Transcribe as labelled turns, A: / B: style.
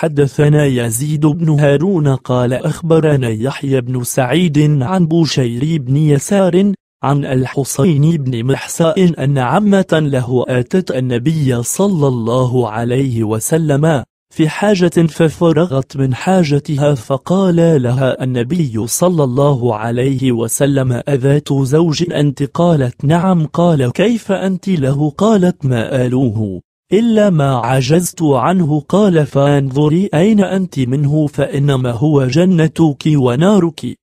A: حدثنا يزيد بن هارون قال أخبرنا يحيى بن سعيد عن بوشير بن يسار عن الحسين بن محساء أن عمة له آتت النبي صلى الله عليه وسلم في حاجة ففرغت من حاجتها فقال لها النبي صلى الله عليه وسلم أذات زوج أنت قالت نعم قال كيف أنت له قالت ما آلوه إلا ما عجزت عنه قال فانظري أين أنت منه فإنما هو جنتك ونارك